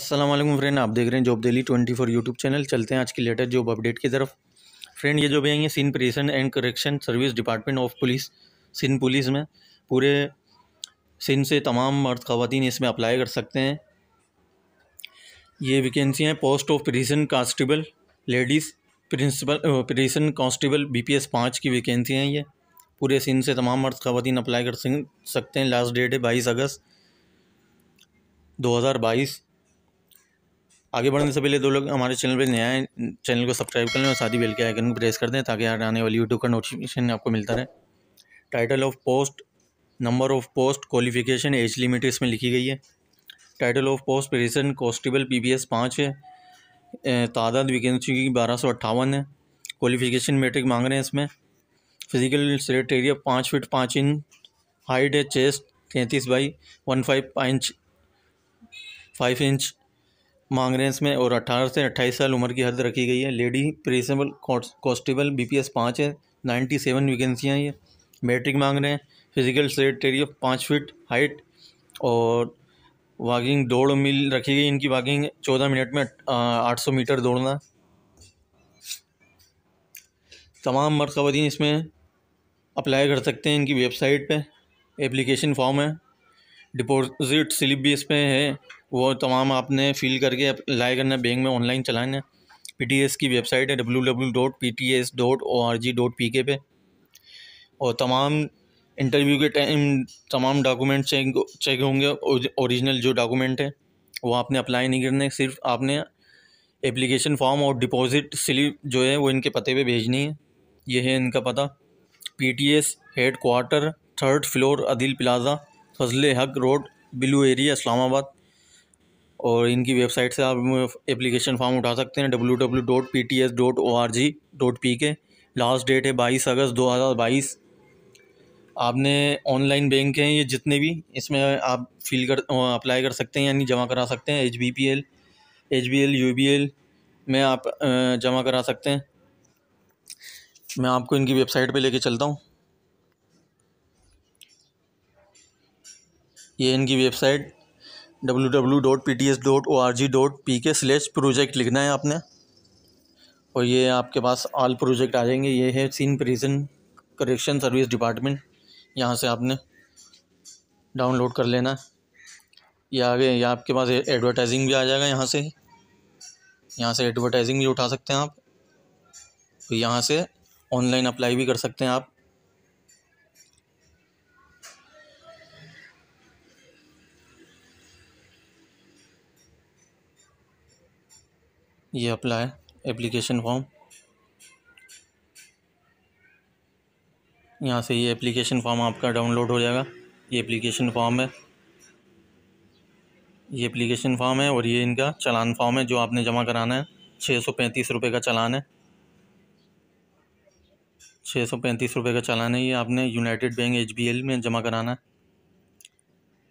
Aslam friend आप देख रहे हैं job daily twenty four YouTube channel चलते हैं आज की लेटेस्ट जॉब अपडेट की तरफ फ्रेंड ये भी आई है Sindh prison and correction service department of police Sindh police में पूरे सिंध से तमाम मर्द खातन इसमें अप्लाई कर सकते हैं ये वैकेंसी हैं post of prison constable ladies principal prison constable B P S पाँच की वैकेंसी हैं ये पूरे सिंध से तमाम मर्द खातन अप्लाई कर सकते हैं लास्ट डेट है बाईस अगस्त दो हज़ार बाईस आगे बढ़ने से पहले दो लोग हमारे चैनल पर नया चैनल को सब्सक्राइब कर लें और साथ ही बेल के आइकन को प्रेस कर दें ताकि यार आने वाली यूट्यूब का नोटिफिकेशन आपको मिलता रहे title of post number of post qualification age limit इसमें लिखी गई है title of post present constable P B S पाँच है तादाद वैकेंसी की बारह सौ अट्ठावन है क्वालिफिकेशन मेट्रिक मांग रहे हैं इसमें फिजिकल स्लेट एरिया पाँच फिट पाँच इंच हाइट है चेस्ट तैंतीस by one five inch five inch मांग रेंज में और 18 से 28 साल उम्र की हद रखी गई है lady principal constable B P S पाँच है नाइन्टी सेवन वैकेंसियाँ ये मेट्रिक मांग रहे हैं फिजिकल सेट एरिया पाँच फिट हाइट और वॉकिंग दौड़ मिल रखी गई इनकी वॉकिंग चौदह मिनट में आठ सौ मीटर दौड़ना तमाम मर्द इसमें अप्लाई कर सकते हैं इनकी वेबसाइट पे एप्लीकेशन फॉर्म है डिपॉज़िट स्लिप भी इसमें है वो तमाम आपने फ़िल करके लाए करना बैंक में ऑनलाइन चलाना पी टी एस की वेबसाइट है W W dot P T S dot O R G dot P K पे और तमाम इंटरव्यू के टाइम तमाम डॉक्यूमेंट चेक चेक होंगे ओरिजिनल जो डॉक्यूमेंट है वो आपने अप्लाई नहीं करने सिर्फ आपने एप्लीकेशन फॉर्म और डिपॉजिट स्लिप जो है वो इनके पते पे भेजनी है ये है इनका पता P T S headquarter third floor Adil plaza Fazal Haq road बिलू area Islamabad और इनकी वेबसाइट से आप एप्लीकेशन फॉर्म उठा सकते हैं W W dot P T S O R G dot P K last date है बाईस अगस्त दो हज़ार बाईस आपने ऑनलाइन बैंक हैं ये जितने भी इसमें आप फिल कर अप्लाई कर सकते हैं यानी जमा करा सकते हैं H B P L H B L U B L में आप जमा करा सकते हैं मैं आपको इनकी वेबसाइट पे लेके चलता हूँ ये इनकी website W W dot P T S dot O R G dot P K slash project लिखना है आपने और ये आपके पास ऑल प्रोजेक्ट आ जाएंगे ये है Sindh prison correction service department यहाँ से आपने डाउनलोड कर लेना ये आगे ये आपके पास एडवर्टाइजिंग भी आ जाएगा यहाँ से यहाँ से एडवर्टाइजिंग भी उठा सकते हैं आप तो यहाँ से ऑनलाइन अप्लाई भी कर सकते हैं आप ये अप्लाई एप्लीकेशन फॉर्म यहाँ से ये एप्लीकेशन फॉर्म आपका डाउनलोड हो जाएगा ये एप्लीकेशन फॉर्म है ये एप्लीकेशन फॉर्म है और ये इनका चलान फॉर्म है जो आपने जमा कराना है छः सौ पैंतीस रुपये का चलान है छः सौ पैंतीस रुपये का चलान है ये आपने यूनाइटेड बैंक एच में जमा कराना है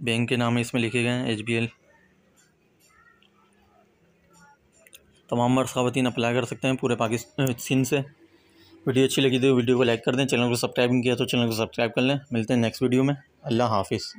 बैंक के नाम इसमें लिखे गए हैं एच तमाम मर्स खातन अप्लाई कर सकते हैं पूरे पाकिस्तान सिंध से वीडियो अच्छी लगी तो वीडियो को लाइक कर दें चैनल को सब्सक्राइब नहीं किया तो चैनल को सब्सक्राइब कर लें मिलते हैं नेक्स्ट वीडियो में अल्लाह हाफिज़